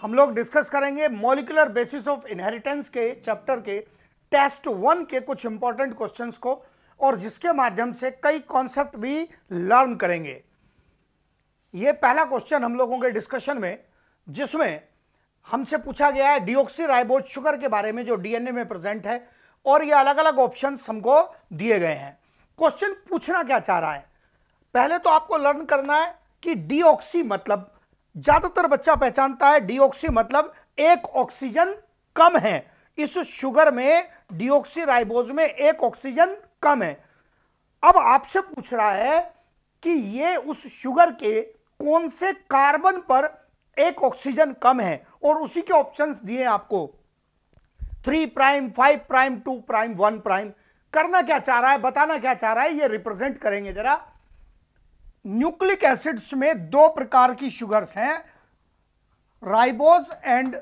हम लोग डिस्कस करेंगे मॉलिकुलर बेसिस ऑफ इनहेरिटेंस के चैप्टर के टेस्ट वन के कुछ इंपॉर्टेंट क्वेश्चंस को और जिसके माध्यम से कई कॉन्सेप्ट भी लर्न करेंगे ये पहला क्वेश्चन हम लोगों के डिस्कशन में जिसमें हमसे पूछा गया है डिओक्सी राइबोज शुगर के बारे में जो डीएनए में प्रेजेंट है और ये अलग अलग ऑप्शन हमको दिए गए हैं क्वेश्चन पूछना क्या चाह रहा है पहले तो आपको लर्न करना है कि डिओक्सी मतलब ज्यादातर बच्चा पहचानता है डिओक्सी मतलब एक ऑक्सीजन कम है इस शुगर में डीऑक्सी राइबोज में एक ऑक्सीजन कम है अब आपसे पूछ रहा है कि ये उस शुगर के कौन से कार्बन पर एक ऑक्सीजन कम है और उसी के ऑप्शंस दिए आपको three prime five prime two prime one prime करना क्या चाह रहा है बताना क्या चाह रहा है ये रिप्रेजेंट करेंगे जरा न्यूक्लिक एसिड्स में दो प्रकार की शुगर्स हैं राइबोज एंड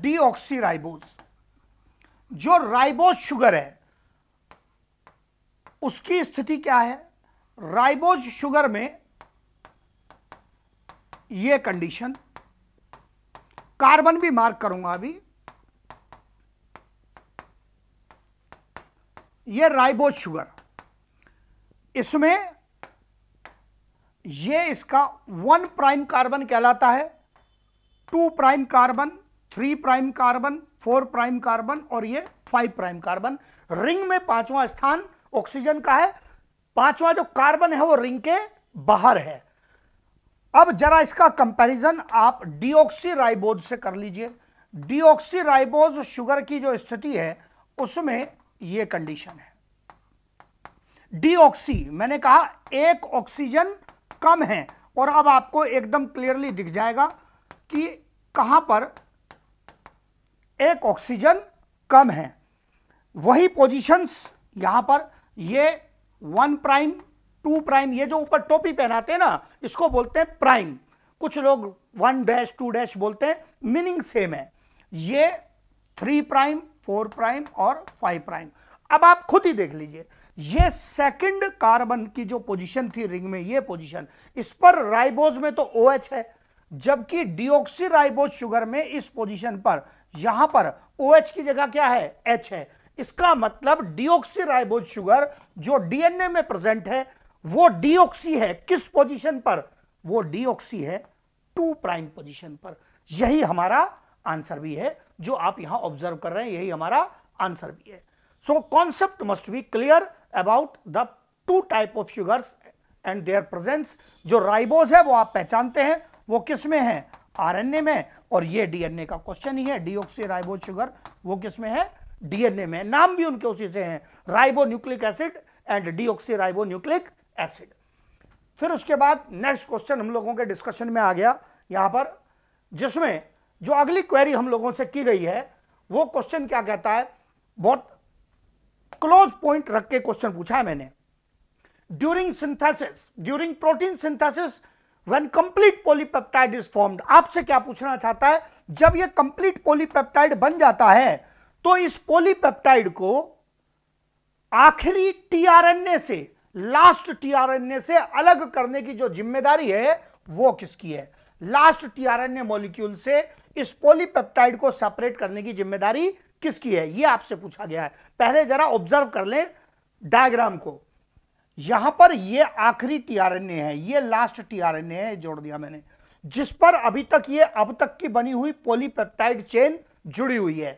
डी राइबोज जो राइबोज शुगर है उसकी स्थिति क्या है राइबोज शुगर में यह कंडीशन कार्बन भी मार्क करूंगा अभी यह राइबोज शुगर इसमें ये इसका वन प्राइम कार्बन कहलाता है two prime carbon three prime carbon four prime carbon और ये फाइव प्राइम कार्बन रिंग में पांचवा स्थान ऑक्सीजन का है पांचवा जो कार्बन है वो रिंग के बाहर है अब जरा इसका कंपैरिजन आप डीऑक्सी राइबोज से कर लीजिए डीऑक्सी राइबोज शुगर की जो स्थिति है उसमें ये कंडीशन है डीऑक्सी मैंने कहा एक ऑक्सीजन कम है और अब आपको एकदम क्लियरली दिख जाएगा कि कहां पर एक ऑक्सीजन कम है वही पोजीशंस यहां पर ये वन प्राइम टू प्राइम ये जो ऊपर टोपी पहनाते हैं ना इसको बोलते हैं प्राइम कुछ लोग वन डैश टू डैश बोलते हैं मीनिंग सेम है ये थ्री प्राइम फोर प्राइम और फाइव प्राइम अब आप खुद ही देख लीजिए ये सेकंड कार्बन की जो पोजीशन थी रिंग में ये पोजीशन इस पर राइबोज में तो ओ OH है जबकि डीओक्सी राइबोज शुगर में इस पोजीशन पर यहां पर ओ OH की जगह क्या है एच है इसका मतलब डिओक्सी राइबोज शुगर जो डीएनए में प्रेजेंट है वो डिओक्सी है किस पोजीशन पर वो डिओक्सी है टू प्राइम पोजिशन पर यही हमारा आंसर भी है जो आप यहां ऑब्जर्व कर रहे हैं यही हमारा आंसर भी है so concept must be clear about the two type of sugars and their presence जो राइबोज है वो आप पहचानते हैं वो किस में है आरएनए में और ये डीएनए का क्वेश्चन ही है डीओक्सी राइबोज शुगर वो किस में है डीएनए में नाम भी उनके उसी से है ribo nucleic acid and ribo nucleic acid फिर उसके बाद नेक्स्ट क्वेश्चन हम लोगों के डिस्कशन में आ गया यहां पर जिसमें जो अगली क्वेरी हम लोगों से की गई है वो क्वेश्चन क्या कहता है बहुत क्लोज पॉइंट रख के क्वेश्चन पूछा है मैंने during synthesis during protein synthesis when complete polypeptide is formed आपसे क्या पूछना चाहता है जब ये कंप्लीट पॉलीपेप्टाइड बन जाता है तो इस पॉलीपेप्टाइड को आखिरी टीआरएनए से लास्ट टीआरएनए से अलग करने की जो जिम्मेदारी है वो किसकी है लास्ट टीआरएनए मॉलिक्यूल से इस पॉलीपेप्टाइड को सेपरेट करने की जिम्मेदारी किसकी है ये आपसे पूछा गया है पहले जरा ऑब्जर्व कर लें डायग्राम को यहां पर ये आखिरी टीआरएनए है ये लास्ट टीआरएनए है जोड़ दिया मैंने जिस पर अभी तक ये अब तक की बनी हुई पोलीपेप्टाइड चेन जुड़ी हुई है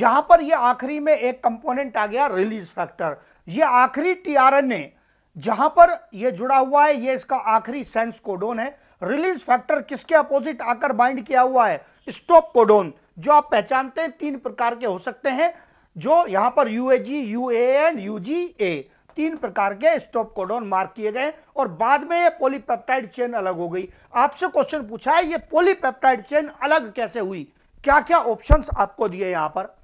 यहां पर ये आखिरी में एक कंपोनेंट आ गया रिलीज फैक्टर ये आखिरी टीआरएनए जहां पर ये जुड़ा हुआ है ये इसका आखिरी सेंस कोडोन है रिलीज फैक्टर किसके अपोजिट आकर बाइंड किया हुआ है स्टॉप कोडोन जो आप पहचानते हैं तीन प्रकार के हो सकते हैं जो यहां पर यूएजी जी यूजीए तीन प्रकार के स्टॉप कोडोन मार्क किए गए और बाद में ये पॉलीपेप्टाइड चेन अलग हो गई आपसे क्वेश्चन पूछा है ये पॉलीपेप्टाइड चेन अलग कैसे हुई क्या क्या ऑप्शंस आपको दिए यहां पर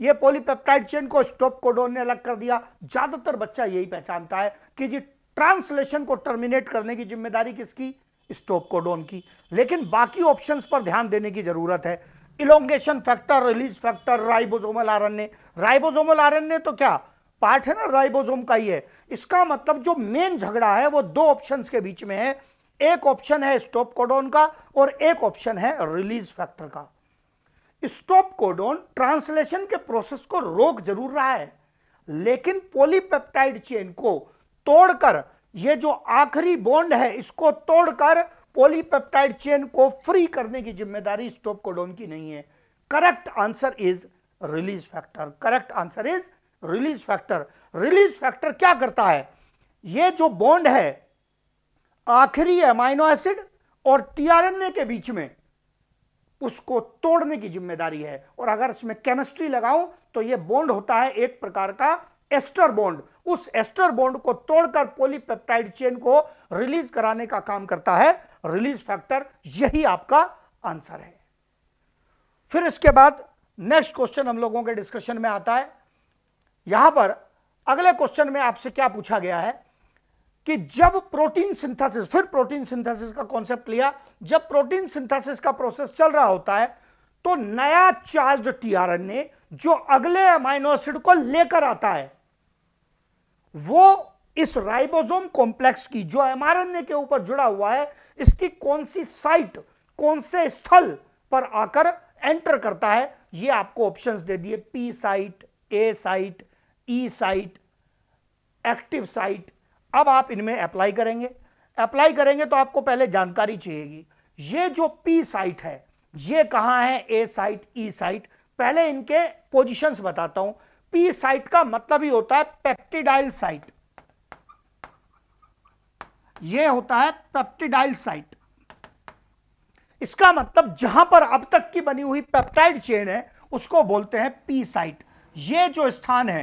ये पॉलीपेप्टाइड चेन को स्टॉप कोडोन ने अलग कर दिया ज्यादातर बच्चा यही पहचानता है कि जी ट्रांसलेशन को टर्मिनेट करने की जिम्मेदारी किसकी स्टॉप कोडोन की लेकिन बाकी ऑप्शंस पर ध्यान देने की जरूरत है elongation factor release factor ribosomal RNA ribosomal RNA तो क्या पार्ट है ना राइबोजोम का ही है इसका मतलब जो मेन झगड़ा है वो दो ऑप्शंस के बीच में है एक ऑप्शन है स्टॉप कोडोन का और एक ऑप्शन है रिलीज फैक्टर का स्टॉप कोडोन ट्रांसलेशन के प्रोसेस को रोक जरूर रहा है लेकिन पॉलीपेप्टाइड चेन को तोड़कर ये जो आखिरी बॉन्ड है इसको तोड़कर पॉलीपेप्टाइड चेन को फ्री करने की जिम्मेदारी स्टॉप कोडोन की नहीं है correct answer is release factor correct answer is release factor release factor क्या करता है ये जो बॉन्ड है आखिरी अमाइनो एसिड और टीआरएनए के बीच में उसको तोड़ने की जिम्मेदारी है और अगर इसमें केमिस्ट्री लगाऊं तो ये बॉन्ड होता है एक प्रकार का एस्टर बॉन्ड उस एस्टर बॉन्ड को तोड़कर पॉलीपेप्टाइड चेन को रिलीज कराने का काम करता है रिलीज फैक्टर यही आपका आंसर है फिर इसके बाद नेक्स्ट क्वेश्चन हम लोगों के डिस्कशन में आता है यहां पर अगले क्वेश्चन में आपसे क्या पूछा गया है कि जब प्रोटीन सिंथेसिस फिर प्रोटीन सिंथेसिस का कॉन्सेप्ट लिया जब प्रोटीन सिंथेसिस का प्रोसेस चल रहा होता है तो नया चार्ज टीआरएनए जो अगले अमाइनो एसिड को लेकर आता है वो इस राइबोसोम कॉम्प्लेक्स की जो एमआरएनए के ऊपर जुड़ा हुआ है इसकी कौन सी साइट कौन से स्थल पर आकर एंटर करता है ये आपको ऑप्शंस दे दिए P site A site E site active site अब आप इनमें अप्लाई करेंगे अप्लाई करेंगे तो आपको पहले जानकारी चाहिएगी ये जो पी साइट है ये कहां है ए साइट ई साइट पहले इनके पोजीशंस बताता हूं पी साइट का मतलब ही होता है पेप्टिडाइल साइट यह होता है पेप्टिडाइल साइट इसका मतलब जहां पर अब तक की बनी हुई पेप्टाइड चेन है उसको बोलते हैं पी साइट ये जो स्थान है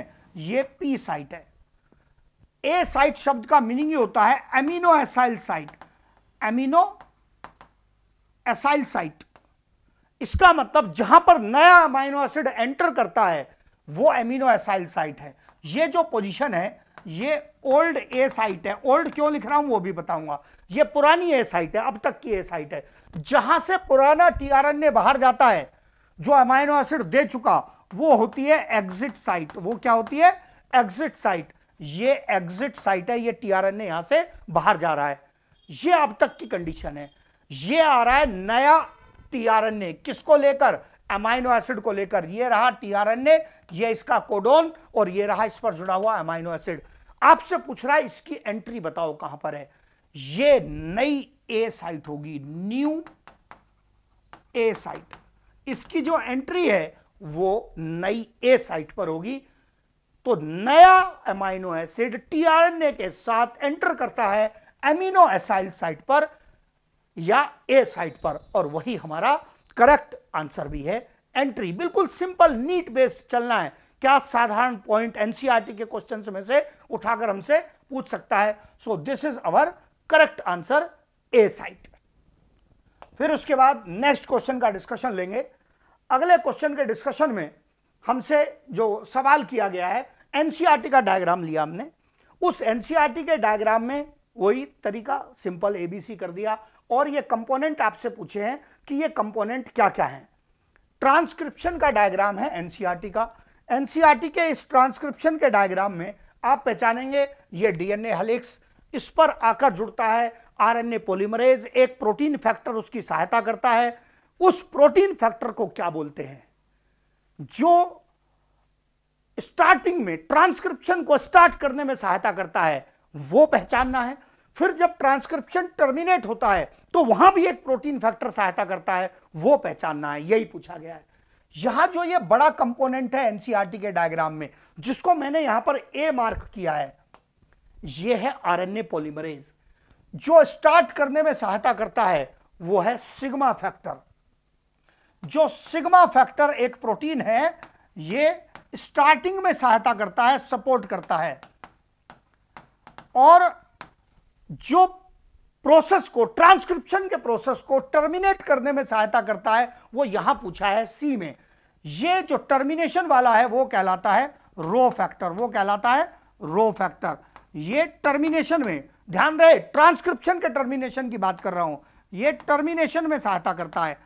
ये पी साइट है ए साइट शब्द का मीनिंग ही होता है amino acyl site amino acyl site इसका मतलब जहां पर नया अमाइनो एसिड एंटर करता है वो एमिनो एसाइल साइट है ये जो पोजीशन है ये ओल्ड ए साइट है ओल्ड क्यों लिख रहा हूं वो भी बताऊंगा ये पुरानी ए साइट है अब तक की ए साइट है जहां से पुराना टीआरएनए बाहर जाता है जो अमाइनो एसिड दे चुका वो होती है एग्जिट साइट वो क्या होती है एग्जिट साइट ये एग्जिट साइट है ये टीआरएनए यहां से बाहर जा रहा है ये अब तक की कंडीशन है ये आ रहा है नया टीआरएनए किसको लेकर अमाइनो एसिड को लेकर ये रहा टीआरएनए ये इसका कोडोन और ये रहा इस पर जुड़ा हुआ अमाइनो एसिड आपसे पूछ रहा है इसकी एंट्री बताओ कहां पर है ये नई ए साइट होगी न्यू ए साइट इसकी जो एंट्री है वो नई ए साइट पर होगी तो नया अमाइनो एसिड टीआरएनए के साथ एंटर करता है एमिनो एसाइल साइट पर या ए साइट पर और वही हमारा करेक्ट आंसर भी है एंट्री बिल्कुल सिंपल नीट बेस्ड चलना है क्या साधारण पॉइंट एनसीईआरटी e के क्वेश्चन में से उठाकर हमसे पूछ सकता है so this is our correct answer A site फिर उसके बाद नेक्स्ट क्वेश्चन का डिस्कशन लेंगे अगले क्वेश्चन के डिस्कशन में हमसे जो सवाल किया गया है एनसीईआरटी e का डायग्राम लिया हमने उस एनसीईआरटी e के डायग्राम में वही तरीका सिंपल एबीसी कर दिया और ये कंपोनेंट आपसे पूछे हैं कि ये कंपोनेंट क्या क्या हैं ट्रांसक्रिप्शन का डायग्राम है एनसीईआरटी e का एनसीईआरटी e के इस ट्रांसक्रिप्शन के डायग्राम में आप पहचानेंगे ये डीएनए हेलिक्स इस पर आकर जुड़ता है आरएनए पॉलीमरेज एक प्रोटीन फैक्टर उसकी सहायता करता है उस प्रोटीन फैक्टर को क्या बोलते हैं जो स्टार्टिंग में ट्रांसक्रिप्शन को स्टार्ट करने में सहायता करता है वो पहचानना है फिर जब ट्रांसक्रिप्शन टर्मिनेट होता है तो वहां भी एक प्रोटीन फैक्टर सहायता करता है वो पहचानना है यही पूछा गया है यहां जो ये बड़ा कंपोनेंट है एनसीआरटी e के डायग्राम में जिसको मैंने यहां पर ए मार्क किया है ये है आरएनए पॉलीमरेज जो स्टार्ट करने में सहायता करता है वो है सिग्मा फैक्टर जो सिग्मा फैक्टर एक प्रोटीन है ये स्टार्टिंग में सहायता करता है सपोर्ट करता है और जो प्रोसेस को ट्रांसक्रिप्शन के प्रोसेस को टर्मिनेट करने में सहायता करता है वो यहां पूछा है सी में ये जो टर्मिनेशन वाला है वो कहलाता है रो फैक्टर वो कहलाता है रो फैक्टर ये टर्मिनेशन में ध्यान रहे ट्रांसक्रिप्शन के टर्मिनेशन की बात कर रहा हूं ये टर्मिनेशन में सहायता करता है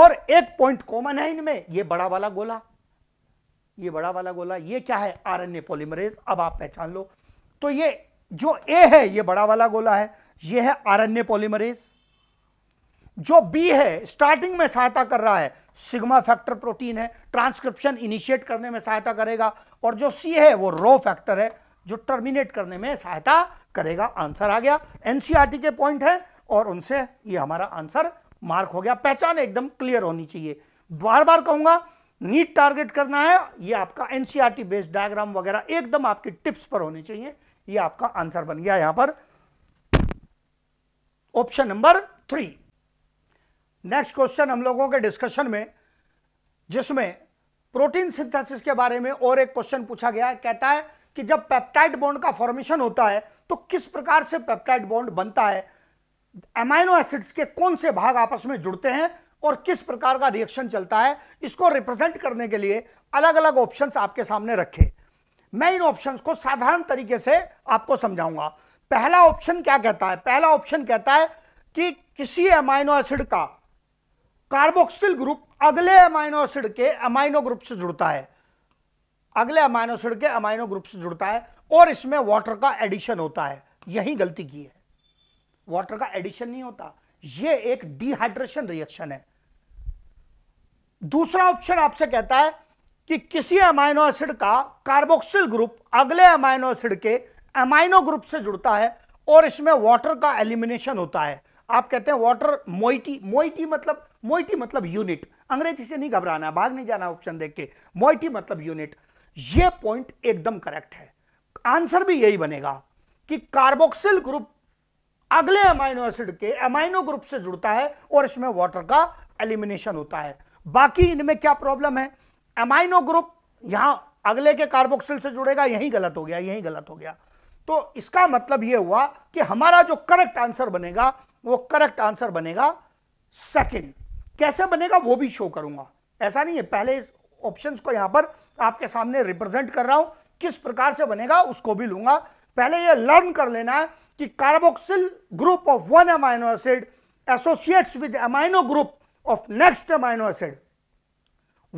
और एक पॉइंट कॉमन है इनमें ये बड़ा वाला गोला ये बड़ा वाला गोला ये क्या है आरएनए पॉलीमरेज अब आप पहचान लो तो ये जो ए है ये बड़ा वाला गोला है ये है आरण्य पॉलीमरेज जो बी है स्टार्टिंग में सहायता कर रहा है सिग्मा फैक्टर प्रोटीन है ट्रांसक्रिप्शन इनिशिएट करने में सहायता करेगा और जो सी है वो रो फैक्टर है जो टर्मिनेट करने में सहायता करेगा आंसर आ गया एनसीईआरटी e के पॉइंट है और उनसे ये हमारा आंसर मार्क हो गया पहचान एकदम क्लियर होनी चाहिए बार बार कहूंगा नीट टारगेट करना है ये आपका एनसीईआरटी बेस्ड डायग्राम वगैरह एकदम आपकी टिप्स पर होने चाहिए ये आपका आंसर बन गया यहां पर option number three next question हम लोगों के डिस्कशन में जिसमें प्रोटीन सिंथेसिस के बारे में और एक क्वेश्चन पूछा गया है कहता है कि जब पेप्टाइड बॉन्ड का फॉर्मेशन होता है तो किस प्रकार से पेप्टाइड बॉन्ड बनता है एमाइनो एसिड्स के कौन से भाग आपस में जुड़ते हैं और किस प्रकार का रिएक्शन चलता है इसको रिप्रेजेंट करने के लिए अलग अलग ऑप्शंस आपके सामने रखे मैं इन ऑप्शंस को साधारण तरीके से आपको समझाऊंगा पहला ऑप्शन क्या कहता है पहला ऑप्शन कहता है कि किसी अमाइनो एसिड का कार्बोक्सिल ग्रुप अगले अमाइनो एसिड के अमाइनो ग्रुप से जुड़ता है अगले अमाइनो एसिड के अमाइनो ग्रुप से जुड़ता है और इसमें वाटर का एडिशन होता है यही गलती की है वाटर का एडिशन नहीं होता यह एक डिहाइड्रेशन रिएक्शन है दूसरा ऑप्शन आपसे कहता है कि किसी अमाइनो एसिड का कार्बोक्सिल ग्रुप अगले अमाइनो एसिड के अमाइनो ग्रुप से जुड़ता है और इसमें वाटर का एलिमिनेशन होता है आप कहते हैं वाटर मोइटी मोइटी मतलब मोइटी मतलब यूनिट अंग्रेजी से नहीं घबराना है भाग नहीं जाना ऑप्शन देख के मोइटी मतलब यूनिट ये पॉइंट एकदम करेक्ट है आंसर भी यही बनेगा कि कार्बोक्सिल ग्रुप अगले अमाइनो एसिड के अमाइनो ग्रुप से जुड़ता है और इसमें वाटर का एलिमिनेशन होता है बाकी इनमें क्या प्रॉब्लम है एमाइनो ग्रुप यहां अगले के कार्बोक्सिल से जुड़ेगा यही गलत हो गया यही गलत हो गया तो इसका मतलब यह हुआ कि हमारा जो करेक्ट आंसर बनेगा वो करेक्ट आंसर बनेगा सेकंड कैसे बनेगा वो भी शो करूंगा ऐसा नहीं है पहले ऑप्शंस को यहां पर आपके सामने रिप्रेजेंट कर रहा हूं किस प्रकार से बनेगा उसको भी लूंगा पहले ये लर्न कर लेना है कि carboxyl group of one amino acid associates with amino group of next amino acid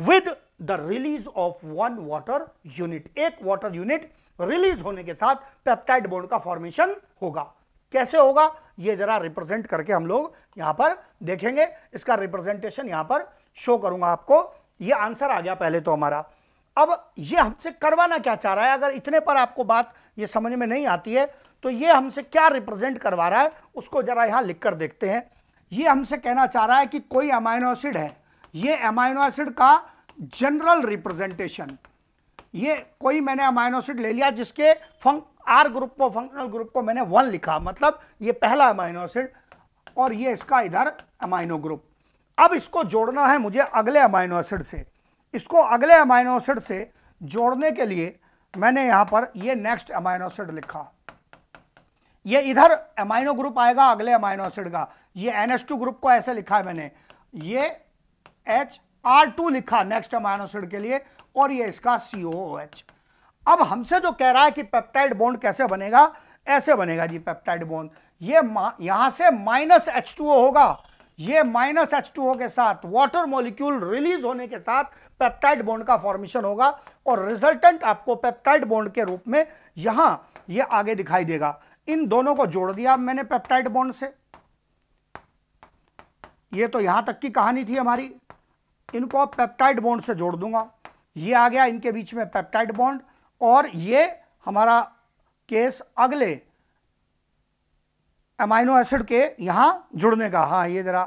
with the release of one water unit एक वाटर यूनिट रिलीज होने के साथ पेप्टाइड बोन का फॉर्मेशन होगा कैसे होगा ये जरा रिप्रेजेंट करके हम लोग यहां पर देखेंगे इसका रिप्रेजेंटेशन यहां पर शो करूंगा आपको ये आंसर आ गया पहले तो हमारा अब ये हमसे करवाना क्या चाह रहा है अगर इतने पर आपको बात ये समझ में नहीं आती है तो ये हमसे क्या रिप्रेजेंट करवा रहा है उसको जरा यहां लिख कर देखते हैं ये हमसे कहना चाह रहा है कि कोई अमाइनो एसिड है ये अमाइनो एसिड का जनरल रिप्रेजेंटेशन ये कोई मैंने अमाइनोसिड ले लिया जिसके फंक आर ग्रुप को फंक्शनल ग्रुप को मैंने वन लिखा मतलब ये पहला अमाइनोसिड और ये इसका इधर अमाइनो ग्रुप अब इसको जोड़ना है मुझे अगले अमाइनोसिड से इसको अगले अमाइनोसिड से जोड़ने के लिए मैंने यहाँ पर ये नेक्स्ट अमाइनोसिड लिखा ये इधर अमाइनो ग्रुप आएगा अगले अमाइनोसिड का ये एन एस टू ग्रुप को ऐसे लिखा है मैंने ये एच आर टू लिखा नेक्स्ट अमाइनो एसिड के लिए और ये इसका एच अब हमसे जो कह रहा है कि पेप्टाइड बॉन्ड कैसे बनेगा ऐसे बनेगा जी पेप्टाइड बॉन्ड ये यहां से माइनस एच टू होगा ये माइनस एच टू के साथ वाटर मॉलिक्यूल रिलीज होने के साथ पेप्टाइड बॉन्ड का फॉर्मेशन होगा और रिजल्टेंट आपको पेप्टाइड बॉन्ड के रूप में यहां ये यह आगे दिखाई देगा इन दोनों को जोड़ दिया मैंने पेप्टाइड बॉन्ड से ये तो यहां तक की कहानी थी हमारी इनको अब पेप्टाइड बॉन्ड से जोड़ दूंगा ये आ गया इनके बीच में पेप्टाइड बॉन्ड और ये हमारा केस अगले अमाइनो एसिड के यहां जुड़ने का हाँ ये ज़रा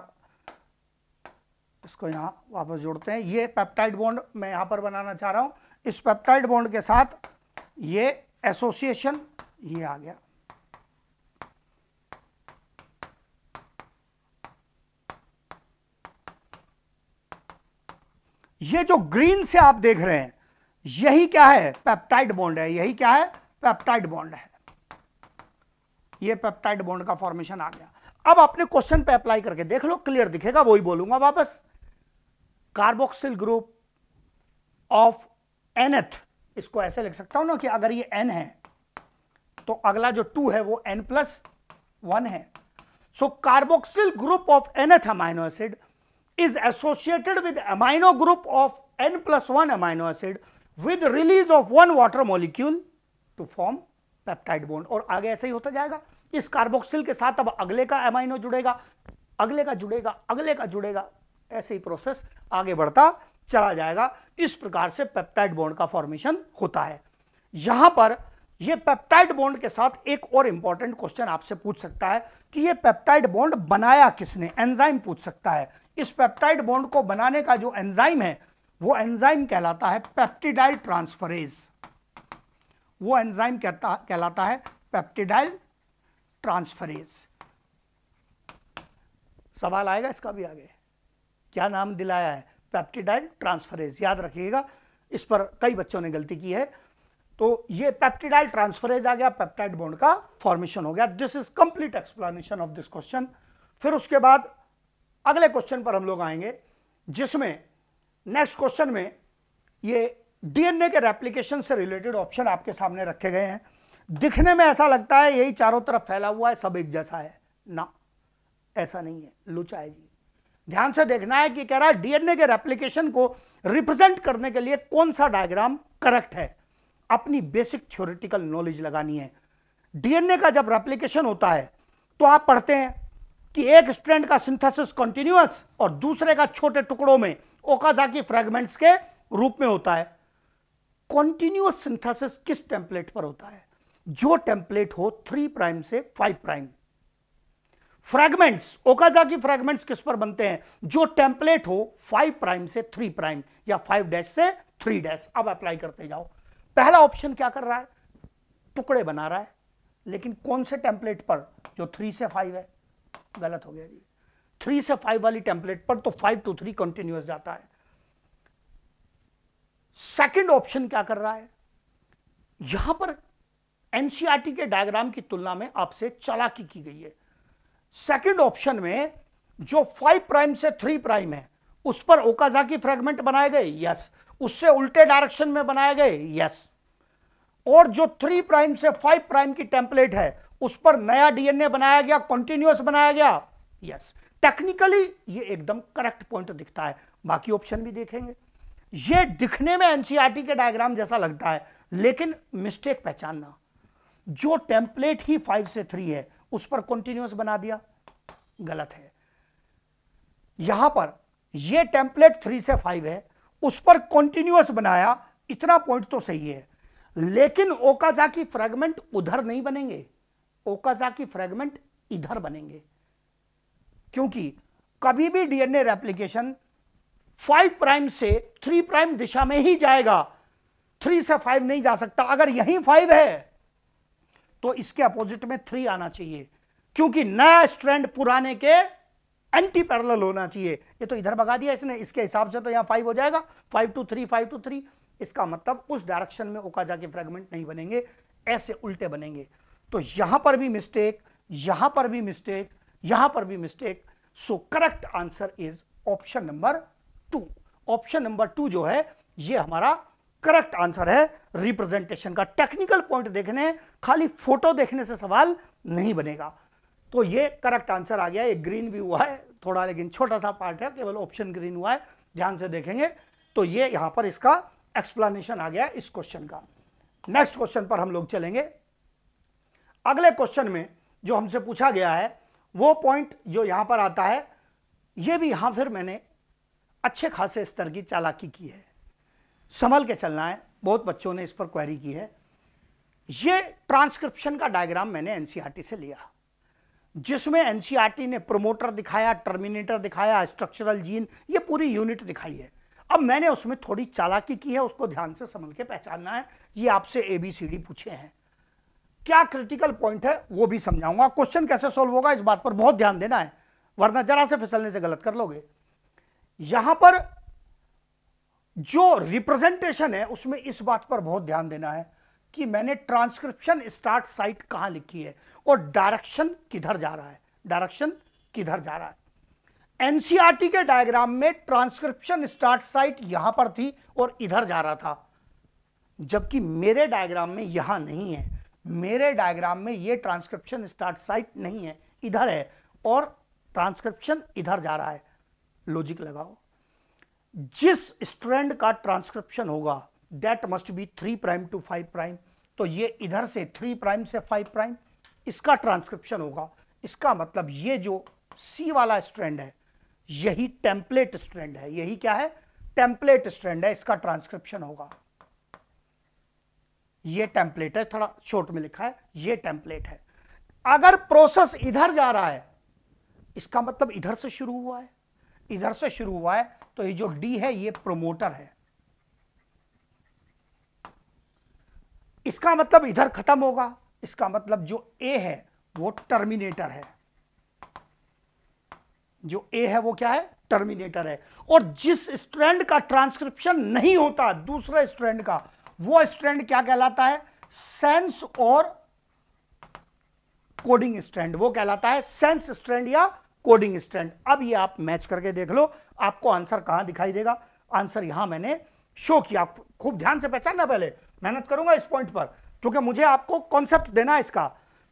इसको यहां वापस जोड़ते हैं ये पेप्टाइड बॉन्ड मैं यहां पर बनाना चाह रहा हूं इस पेप्टाइड बॉन्ड के साथ ये एसोसिएशन ये आ गया ये जो ग्रीन से आप देख रहे हैं यही क्या है पेप्टाइड बॉन्ड है यही क्या है पेप्टाइड बॉन्ड है ये पेप्टाइड बॉन्ड का फॉर्मेशन आ गया अब अपने क्वेश्चन पे अप्लाई करके देख लो क्लियर दिखेगा वही बोलूंगा वापस कार्बोक्सिल ग्रुप ऑफ एनथ इसको ऐसे लिख सकता हूं ना कि अगर ये एन है तो अगला जो टू है वो एन प्लस वन है so carboxyl group of nth amino acid is associated with amino group of n plus 1 amino acid with release of one water molecule to form peptide bond और aage ऐसे hi hota jayega is carboxyl ke sath ab agle ka amino judega agle ka judega agle ka judega aise hi process aage badhta chala jayega is prakar se peptide bond ka formation hota hai yahan par ये peptide bond के साथ एक और important question आपसे पूछ सकता है कि ये पेप्टाइड बॉन्ड बनाया किसने एंजाइम पूछ सकता है इस पेप्टाइड बॉन्ड को बनाने का जो एंजाइम है वो एंजाइम कहलाता है पेप्टिडाइल ट्रांसफरेज वो एंजाइम कहता कहलाता है पेप्टिडाइल ट्रांसफरेज सवाल आएगा इसका भी आगे क्या नाम दिलाया है पेप्टिडाइल ट्रांसफरेज याद रखिएगा इस पर कई बच्चों ने गलती की है तो ये पेप्टिडाइल ट्रांसफरेज आ गया पेप्टाइड बॉन्ड का फॉर्मेशन हो गया this is complete explanation of this question फिर उसके बाद अगले क्वेश्चन पर हम लोग आएंगे जिसमें नेक्स्ट क्वेश्चन में ये डीएनए के रेप्लिकेशन से रिलेटेड ऑप्शन आपके सामने रखे गए हैं दिखने में ऐसा लगता है यही चारों तरफ फैला हुआ है सब एक जैसा है ना ऐसा नहीं है लुचाए जी ध्यान से देखना है कि कह रहा है डीएनए के रेप्लिकेशन को रिप्रेजेंट करने के लिए कौन सा डायग्राम करेक्ट है अपनी बेसिक थ्योरिटिकल नॉलेज लगानी है डीएनए का जब रेप्लीकेशन होता है तो आप पढ़ते हैं कि एक स्ट्रैंड का सिंथेसिस कंटिन्यूअस और दूसरे का छोटे टुकड़ों में ओकाजाकी फ्रेगमेंट्स के रूप में होता है कंटिन्यूअस सिंथेसिस किस टेम्पलेट पर होता है जो टेम्पलेट हो थ्री प्राइम से five prime Okazaki fragments किस पर बनते हैं जो टेम्पलेट हो फाइव प्राइम से थ्री प्राइम या फाइव डैश से थ्री डैश अब अप्लाई करते जाओ पहला ऑप्शन क्या कर रहा है टुकड़े बना रहा है लेकिन कौन से टेम्पलेट पर जो थ्री से फाइव है गलत हो गया जी थ्री से फाइव वाली टेम्पलेट पर तो फाइव टू थ्री कंटिन्यूस जाता है सेकंड ऑप्शन क्या कर रहा है यहां पर एनसीआरटी के डायग्राम की तुलना में आपसे चलाकी की गई है सेकंड ऑप्शन में जो फाइव प्राइम से थ्री प्राइम है उस पर ओकाजा की फ्रेगमेंट बनाए गए यस उससे उल्टे डायरेक्शन में बनाए गए यस और जो थ्री प्राइम से फाइव प्राइम की टेम्पलेट है उस पर नया डीएनए बनाया गया कॉन्टिन्यूस बनाया गया यस टेक्निकली ये एकदम करेक्ट पॉइंट दिखता है बाकी ऑप्शन भी देखेंगे ये दिखने में एनसीईआरटी e के डायग्राम जैसा लगता है लेकिन मिस्टेक पहचानना जो टेम्पलेट ही फाइव से थ्री है उस पर कॉन्टिन्यूस बना दिया गलत है यहां पर यह टेम्पलेट थ्री से फाइव है उस पर कॉन्टिन्यूस बनाया इतना पॉइंट तो सही है लेकिन ओकाजाकी फ्रेगमेंट उधर नहीं बनेंगे ओकाजा की फ्रेगमेंट इधर बनेंगे क्योंकि कभी भी डीएनए रेप्लिकेशन फाइव प्राइम से थ्री प्राइम दिशा में ही जाएगा थ्री से फाइव नहीं जा सकता अगर यही फाइव है तो इसके अपोजिट में थ्री आना चाहिए क्योंकि नया स्ट्रैंड पुराने के एंटी पैरल होना चाहिए ये तो इधर भगा दिया इसने इसके हिसाब से तो यहां फाइव हो जाएगा five to three five to three इसका मतलब उस डायरेक्शन में ओकाजा जाके फ्रेगमेंट नहीं बनेंगे ऐसे उल्टे बनेंगे तो यहां पर भी मिस्टेक यहां पर भी मिस्टेक यहां पर भी mistake so correct answer is option number two option number two जो है ये हमारा करेक्ट आंसर है रिप्रेजेंटेशन का टेक्निकल पॉइंट देखने खाली फोटो देखने से सवाल नहीं बनेगा तो ये करेक्ट आंसर आ गया ये ग्रीन भी हुआ है थोड़ा लेकिन छोटा सा पार्ट है केवल ऑप्शन ग्रीन हुआ है ध्यान से देखेंगे तो ये यहां पर इसका एक्सप्लेनेशन आ गया इस क्वेश्चन का नेक्स्ट क्वेश्चन पर हम लोग चलेंगे अगले क्वेश्चन में जो हमसे पूछा गया है वो पॉइंट जो यहां पर आता है ये भी यहां फिर मैंने अच्छे खासे स्तर की चालाकी की है संभल के चलना है बहुत बच्चों ने इस पर क्वेरी की है ये ट्रांसक्रिप्शन का डायग्राम मैंने एनसीईआरटी e से लिया जिसमें एनसीईआरटी e ने प्रोमोटर दिखाया टर्मिनेटर दिखाया स्ट्रक्चरल जीन ये पूरी यूनिट दिखाई है अब मैंने उसमें थोड़ी चालाकी की है उसको ध्यान से संभल के पहचानना है ये आपसे ए बी सी डी पूछे हैं क्या क्रिटिकल पॉइंट है वो भी समझाऊंगा क्वेश्चन कैसे सॉल्व होगा इस बात पर बहुत ध्यान देना है वरना जरा से फिसलने से गलत कर लोगे यहां पर जो रिप्रेजेंटेशन है उसमें इस बात पर बहुत ध्यान देना है कि मैंने ट्रांसक्रिप्शन स्टार्ट साइट कहां लिखी है और डायरेक्शन किधर जा रहा है डायरेक्शन किधर जा रहा है एनसीआरटी e के डायग्राम में ट्रांसक्रिप्शन स्टार्ट साइट यहां पर थी और इधर जा रहा था जबकि मेरे डायग्राम में यहां नहीं है मेरे डायग्राम में ये ट्रांसक्रिप्शन स्टार्ट साइट नहीं है इधर है और ट्रांसक्रिप्शन इधर जा रहा है लॉजिक लगाओ जिस स्ट्रैंड का ट्रांसक्रिप्शन होगा that must be three prime to five prime तो ये इधर से थ्री प्राइम से फाइव प्राइम इसका ट्रांसक्रिप्शन होगा इसका मतलब ये जो सी वाला स्ट्रैंड है यही टेम्पलेट स्ट्रैंड है यही क्या है टेम्पलेट स्ट्रैंड है इसका ट्रांसक्रिप्शन होगा ये टेम्पलेट है थोड़ा शॉर्ट में लिखा है ये टेम्पलेट है अगर प्रोसेस इधर जा रहा है इसका मतलब इधर से शुरू हुआ है इधर से शुरू हुआ है तो ये जो डी है ये प्रोमोटर है इसका मतलब इधर खत्म होगा इसका मतलब जो ए है वो टर्मिनेटर है जो ए है वो क्या है टर्मिनेटर है और जिस स्ट्रैंड का ट्रांसक्रिप्शन नहीं होता दूसरे स्ट्रैंड का वो स्ट्रैंड क्या कहलाता है सेंस और कोडिंग स्ट्रैंड वो कहलाता है सेंस स्ट्रैंड या कोडिंग स्ट्रैंड अब ये आप मैच करके देख लो आपको आंसर कहां दिखाई देगा आंसर यहां मैंने शो किया खूब ध्यान से पहचानना पहले मेहनत करूंगा इस पॉइंट पर क्योंकि मुझे आपको कॉन्सेप्ट देना है इसका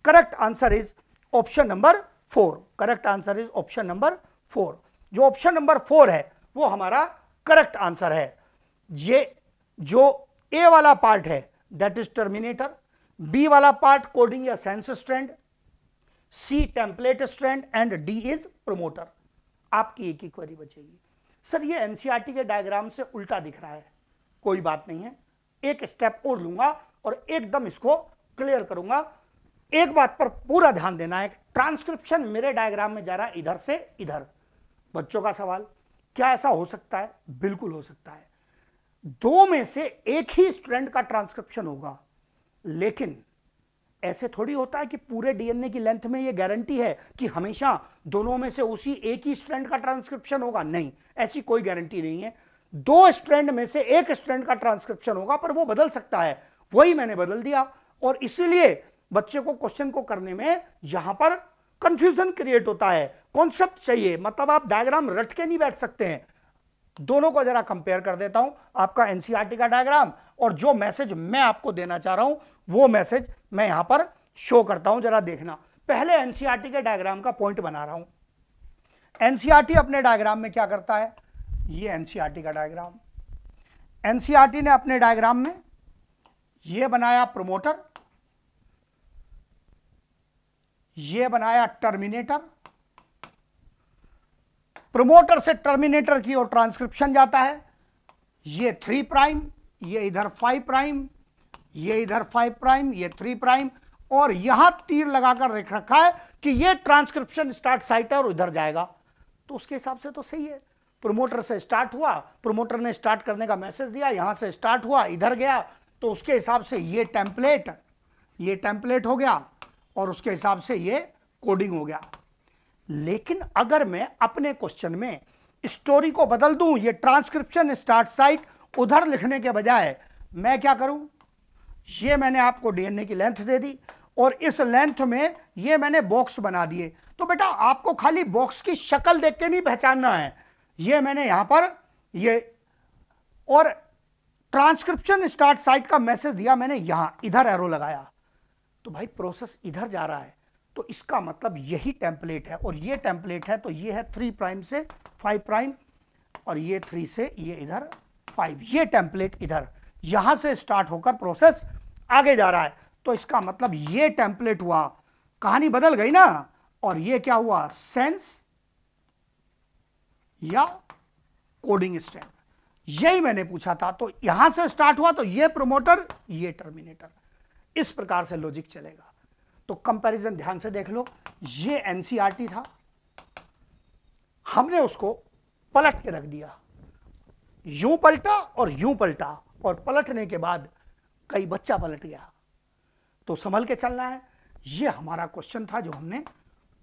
correct answer is option number four correct answer is option number four जो ऑप्शन नंबर फोर है वो हमारा करेक्ट आंसर है ये जो ए वाला पार्ट है दैट इज टर्मिनेटर बी वाला पार्ट कोडिंग या sense strand C template strand and D is promoter आपकी एक ही क्वेरी बचेगी सर ये एनसीईआरटी e के डायग्राम से उल्टा दिख रहा है कोई बात नहीं है एक स्टेप और लूंगा और एकदम इसको क्लियर करूंगा एक बात पर पूरा ध्यान देना है ट्रांसक्रिप्शन मेरे डायग्राम में जा रहा है इधर से इधर बच्चों का सवाल क्या ऐसा हो सकता है बिल्कुल हो सकता है दो में से एक ही स्ट्रैंड का ट्रांसक्रिप्शन होगा लेकिन ऐसे थोड़ी होता है कि पूरे डीएनए की लेंथ में यह गारंटी है कि हमेशा दोनों में से उसी एक ही स्ट्रैंड का ट्रांसक्रिप्शन होगा नहीं ऐसी कोई गारंटी नहीं है दो स्ट्रैंड में से एक स्ट्रैंड का ट्रांसक्रिप्शन होगा पर वो बदल सकता है वही मैंने बदल दिया और इसीलिए बच्चे को क्वेश्चन को करने में यहां पर कंफ्यूजन क्रिएट होता है कॉन्सेप्ट चाहिए मतलब आप डायग्राम रट के नहीं बैठ सकते हैं दोनों को जरा कंपेयर कर देता हूं आपका एनसीईआरटी e का डायग्राम और जो मैसेज मैं आपको देना चाह रहा हूं वो मैसेज मैं यहां पर शो करता हूं जरा देखना पहले एनसीईआरटी e के डायग्राम का पॉइंट बना रहा हूं एनसीईआरटी e अपने डायग्राम में क्या करता है ये एनसीईआरटी का डायग्राम एनसीईआरटी ने अपने डायग्राम में यह बनाया प्रमोटर यह बनाया टर्मिनेटर प्रमोटर से टर्मिनेटर की ओर ट्रांसक्रिप्शन जाता है ये थ्री प्राइम ये इधर फाइव प्राइम ये इधर फाइव प्राइम ये थ्री प्राइम और यहां तीर लगाकर देख रखा है कि ये ट्रांसक्रिप्शन स्टार्ट साइट है और उधर जाएगा तो उसके हिसाब से तो सही है प्रोमोटर से स्टार्ट हुआ प्रोमोटर ने स्टार्ट करने का मैसेज दिया यहां से स्टार्ट हुआ इधर गया तो उसके हिसाब से ये टेम्पलेट ये टेम्पलेट हो गया और उसके हिसाब से ये कोडिंग हो गया लेकिन अगर मैं अपने क्वेश्चन में स्टोरी को बदल दूं ये ट्रांसक्रिप्शन स्टार्ट साइट उधर लिखने के बजाय मैं क्या करूं ये मैंने आपको डीएनए की लेंथ दे दी और इस लेंथ में ये मैंने बॉक्स बना दिए तो बेटा आपको खाली बॉक्स की शक्ल देख के नहीं पहचानना है ये मैंने यहां पर ये और ट्रांसक्रिप्शन स्टार्ट साइट का मैसेज दिया मैंने यहां इधर एरो लगाया तो भाई प्रोसेस इधर जा रहा है तो इसका मतलब यही टेम्पलेट है और ये टेम्पलेट है तो ये है थ्री प्राइम से फाइव प्राइम और ये थ्री से ये इधर फाइव ये टेम्पलेट इधर यहां से स्टार्ट होकर प्रोसेस आगे जा रहा है तो इसका मतलब ये टेम्पलेट हुआ कहानी बदल गई ना और ये क्या हुआ सेंस या कोडिंग स्टैंड यही मैंने पूछा था तो यहां से स्टार्ट हुआ तो ये प्रोमोटर ये टर्मिनेटर इस प्रकार से लॉजिक चलेगा तो कंपैरिजन ध्यान से देख लो ये एनसीईआरटी e था हमने उसको पलट के रख दिया यूं पलटा और यूं पलटा और पलटने के बाद कई बच्चा पलट गया तो संभल के चलना है ये हमारा क्वेश्चन था जो हमने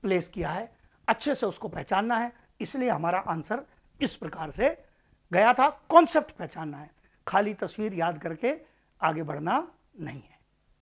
प्लेस किया है अच्छे से उसको पहचानना है इसलिए हमारा आंसर इस प्रकार से गया था कॉन्सेप्ट पहचानना है खाली तस्वीर याद करके आगे बढ़ना नहीं है